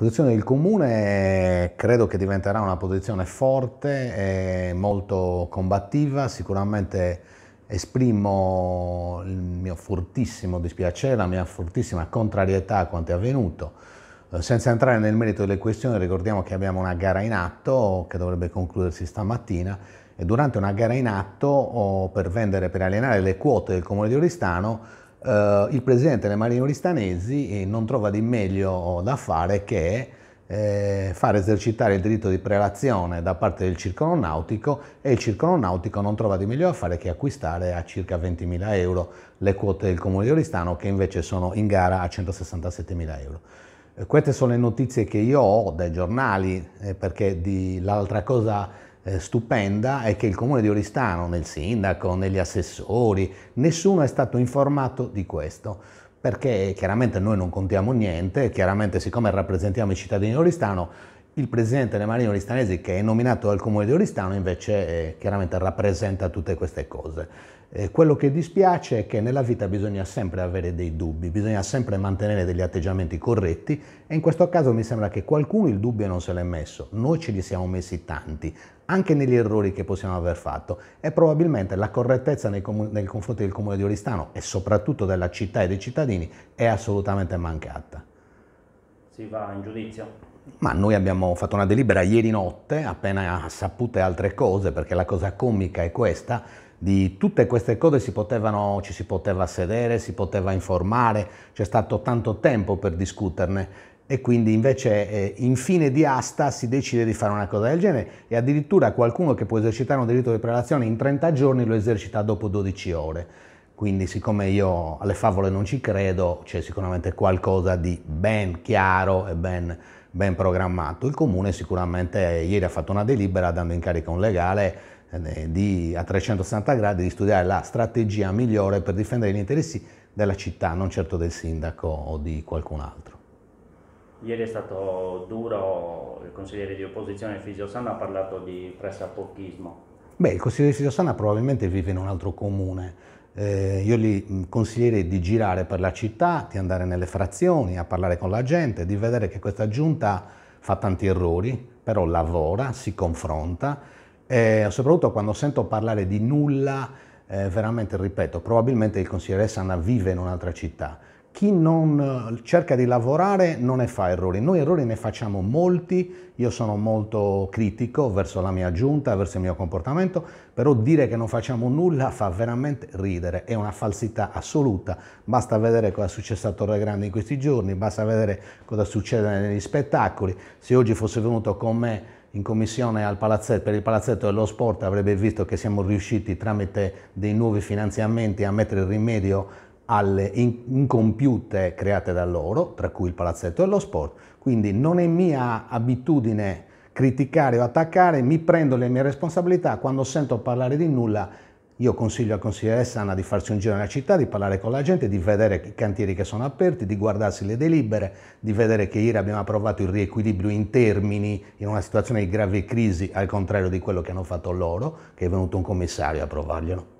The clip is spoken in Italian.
posizione del comune credo che diventerà una posizione forte e molto combattiva, sicuramente esprimo il mio fortissimo dispiacere, la mia fortissima contrarietà a quanto è avvenuto. Eh, senza entrare nel merito delle questioni, ricordiamo che abbiamo una gara in atto che dovrebbe concludersi stamattina e durante una gara in atto oh, per vendere, per alienare le quote del comune di Oristano, eh, il presidente delle Marine oristanesi non trova di meglio da fare che eh, far esercitare il diritto di prelazione da parte del circolo nautico e il circolo nautico non trova di meglio da fare che acquistare a circa 20.000 euro le quote del comune di Oristano che invece sono in gara a 167.000 euro. Eh, queste sono le notizie che io ho dai giornali eh, perché l'altra cosa eh, stupenda è che il comune di Oristano, nel sindaco, negli assessori, nessuno è stato informato di questo perché chiaramente noi non contiamo niente, chiaramente siccome rappresentiamo i cittadini di Oristano il presidente delle Marine Oristanesi, che è nominato dal comune di Oristano, invece eh, chiaramente rappresenta tutte queste cose. Eh, quello che dispiace è che nella vita bisogna sempre avere dei dubbi, bisogna sempre mantenere degli atteggiamenti corretti e in questo caso mi sembra che qualcuno il dubbio non se l'è messo, noi ce li siamo messi tanti, anche negli errori che possiamo aver fatto e probabilmente la correttezza nei, nei confronti del comune di Oristano e soprattutto della città e dei cittadini è assolutamente mancata si va in giudizio? Ma noi abbiamo fatto una delibera ieri notte, appena sapute altre cose, perché la cosa comica è questa, di tutte queste cose si potevano, ci si poteva sedere, si poteva informare, c'è stato tanto tempo per discuterne e quindi invece eh, in fine di asta si decide di fare una cosa del genere e addirittura qualcuno che può esercitare un diritto di prelazione in 30 giorni lo esercita dopo 12 ore. Quindi siccome io alle favole non ci credo, c'è sicuramente qualcosa di ben chiaro e ben, ben programmato. Il comune sicuramente ieri ha fatto una delibera dando in carica un legale eh, di, a 360 gradi di studiare la strategia migliore per difendere gli interessi della città, non certo del sindaco o di qualcun altro. Ieri è stato duro, il consigliere di opposizione Fisio Sanna ha parlato di pressapochismo. Beh, il consigliere di Fisio Sanna probabilmente vive in un altro comune, eh, io gli mm, consiglierei di girare per la città, di andare nelle frazioni, a parlare con la gente, di vedere che questa giunta fa tanti errori, però lavora, si confronta e eh, soprattutto quando sento parlare di nulla, eh, veramente ripeto, probabilmente il consigliere Sanna vive in un'altra città, chi non eh, cerca di lavorare non ne fa errori, noi errori ne facciamo molti, io sono molto critico verso la mia giunta, verso il mio comportamento, però dire che non facciamo nulla fa veramente ridere, è una falsità assoluta, basta vedere cosa è successo a Torre Grande in questi giorni, basta vedere cosa succede negli spettacoli, se oggi fosse venuto con me in commissione per il palazzetto dello sport avrebbe visto che siamo riusciti tramite dei nuovi finanziamenti a mettere rimedio alle incompiute create da loro, tra cui il palazzetto e lo sport. Quindi non è mia abitudine criticare o attaccare, mi prendo le mie responsabilità, quando sento parlare di nulla io consiglio al consigliere Sana di farsi un giro nella città, di parlare con la gente, di vedere i cantieri che sono aperti, di guardarsi le delibere, di vedere che ieri abbiamo approvato il riequilibrio in termini in una situazione di grave crisi, al contrario di quello che hanno fatto loro, che è venuto un commissario a provarglielo.